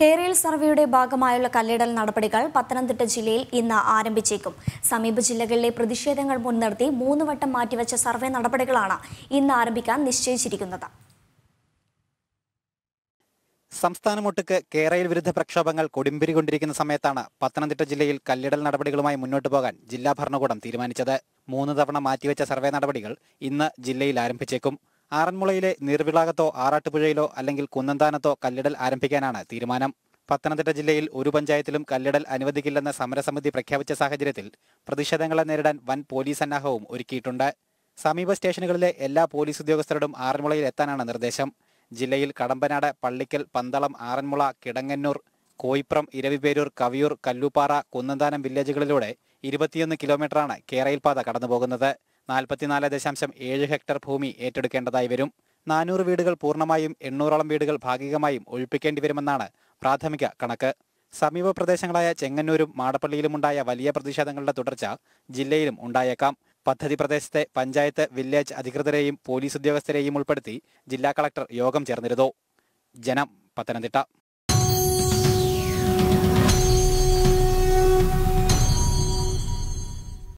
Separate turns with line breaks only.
കേരള സർവേയുടെ ഭാഗമായുള്ള കല്ലിടൽ നടപടികൾ പത്തനംതിട്ട ജില്ലയിൽ ഇന്ന് ആരംഭിച്ചേക്കും സമീപ ജില്ലകളിലെ പ്രതിഷേധങ്ങൾ മുൻനിർത്തി മൂന്ന് വട്ടം മാറ്റിവെച്ച സർവേ നടപടികളാണ് ഇന്ന് ആരംഭിക്കാൻ നിശ്ചയിച്ചിരിക്കുന്നത്
സംസ്ഥാനമൊട്ടുക്ക് കേരയിൽ വിരുദ്ധ പ്രക്ഷോഭങ്ങൾ കൊടിമ്പിരി കൊണ്ടിരിക്കുന്ന സമയത്താണ് പത്തനംതിട്ട ജില്ലയിൽ കല്ലിടൽ നടപടികളുമായി മുന്നോട്ട് പോകാൻ ജില്ലാ ഭരണകൂടം തീരുമാനിച്ചത് മൂന്ന് തവണ മാറ്റിവെച്ച സർവേ നടപടികൾ ഇന്ന് ജില്ലയിൽ ആരംഭിച്ചേക്കും ആറന്മുളയിലെ നീർവിളാകത്തോ ആറാട്ടുപുഴയിലോ അല്ലെങ്കിൽ കുന്നന്താനത്തോ കല്ലിടൽ ആരംഭിക്കാനാണ് തീരുമാനം പത്തനംതിട്ട ജില്ലയിൽ ഒരു പഞ്ചായത്തിലും കല്ലിടൽ അനുവദിക്കില്ലെന്ന സമരസമിതി പ്രഖ്യാപിച്ച സാഹചര്യത്തിൽ പ്രതിഷേധങ്ങളെ നേരിടാൻ വൻ പോലീസ് സന്നാഹവും ഒരുക്കിയിട്ടുണ്ട് സമീപ സ്റ്റേഷനുകളിലെ എല്ലാ പോലീസ് ഉദ്യോഗസ്ഥരോടും ആറന്മുളയിൽ എത്താനാണ് നിർദ്ദേശം ജില്ലയിൽ കടമ്പനാട് പള്ളിക്കൽ പന്തളം ആറന്മുള കിടങ്ങന്നൂർ കോയിപ്രം ഇരവിപേരൂർ കവിയൂർ കല്ലുപാറ കുന്നന്താനം വില്ലേജുകളിലൂടെ ഇരുപത്തിയൊന്ന് കിലോമീറ്ററാണ് കേരയിൽ പാത കടന്നുപോകുന്നത് നാൽപ്പത്തിനാല് ദശാംശം ഏഴ് ഹെക്ടർ ഭൂമി ഏറ്റെടുക്കേണ്ടതായി വരും നാനൂറ് വീടുകൾ പൂർണ്ണമായും എണ്ണൂറോളം വീടുകൾ ഭാഗികമായും ഒഴിപ്പിക്കേണ്ടി വരുമെന്നാണ് പ്രാഥമിക കണക്ക് സമീപ പ്രദേശങ്ങളായ ചെങ്ങന്നൂരും മാടപ്പള്ളിയിലുമുണ്ടായ വലിയ പ്രതിഷേധങ്ങളുടെ തുടർച്ച ജില്ലയിലും ഉണ്ടായേക്കാം പദ്ധതി പ്രദേശത്തെ പഞ്ചായത്ത് വില്ലേജ് അധികൃതരെയും പോലീസ് ഉദ്യോഗസ്ഥരെയും ഉൾപ്പെടുത്തി ജില്ലാ കളക്ടർ യോഗം ചേർന്നിരുന്നു ജനം പത്തനംതിട്ട